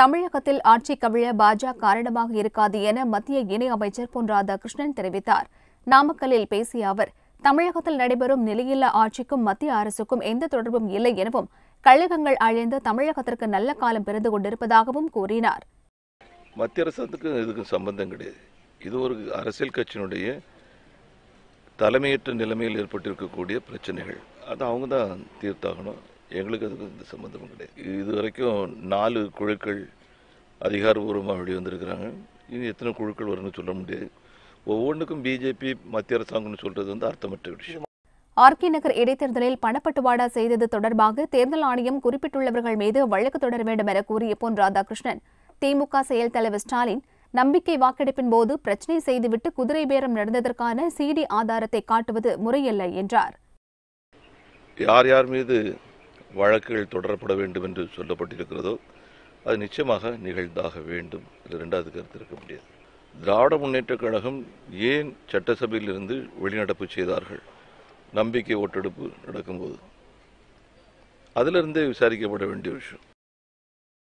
தமிழகத்தில் ஆட்சி கவிழ பாஜக காரணமாக இருக்காது என மத்திய இணையமைச்சர் பொன் ராதாகிருஷ்ணன் தெரிவித்தார் நாமக்கல்லில் பேசிய அவர் தமிழகத்தில் நடைபெறும் நிலையில்லா ஆட்சிக்கும் மத்திய அரசுக்கும் எந்த தொடர்பும் இல்லை எனவும் கழகங்கள் அழிந்து தமிழகத்திற்கு நல்ல காலம் பிறந்து கொண்டிருப்பதாகவும் கூறினார் மத்திய அரசுக்கு இதுக்கு சம்பந்தம் கிடையாது இது ஒரு அரசியல் கட்சியினுடைய தலைமையற்ற நிலைமையில் ஏற்பட்டிருக்கக்கூடிய பிரச்சனைகள் அது அவங்க தான் தீர்த்தாகணும் எங்களுக்கு அதுக்கு எந்த சம்மந்தமும் கிடையாது இது வரைக்கும் நாலு குழுக்கள் அதிகாரபூர்வமாக வந்திருக்கிறாங்க இனி எத்தனை குழுக்கள் வரும்னு சொல்ல முடியாது ஒவ்வொன்றுக்கும் பிஜேபி மத்திய அரசாங்கம்னு சொல்கிறது வந்து அர்த்தமற்ற விஷயம் ஆர்கே நகர் இடைத்தேர்தலில் பணப்பட்டுவாடா செய்தது தொடர்பாக தேர்தல் ஆணையம் குறிப்பிட்டுள்ளவர்கள் மீது வழக்கு தொடர வேண்டும் என கூறிய பொன் ராதாகிருஷ்ணன் திமுக செயல் தலைவர் ஸ்டாலின் நம்பிக்கை வாக்கெடுப்பின் போது பிரச்சனை செய்துவிட்டு குதிரை பேரம் நடந்ததற்கான சிடி ஆதாரத்தை காட்டுவது முறையல்ல என்றார் யார் யார் மீது வழக்குகள் தொடரப்பட வேண்டும் என்று சொல்லப்பட்டிருக்கிறதோ அது நிச்சயமாக நிகழ்ந்தாக வேண்டும் இது ரெண்டாவது கருத்து இருக்க முடியாது திராவிட முன்னேற்றக் கழகம் ஏன் சட்டசபையிலிருந்து வெளிநடப்பு செய்தார்கள் நம்பிக்கை ஓட்டெடுப்பு நடக்கும்போது அதிலிருந்தே விசாரிக்கப்பட வேண்டிய விஷயம்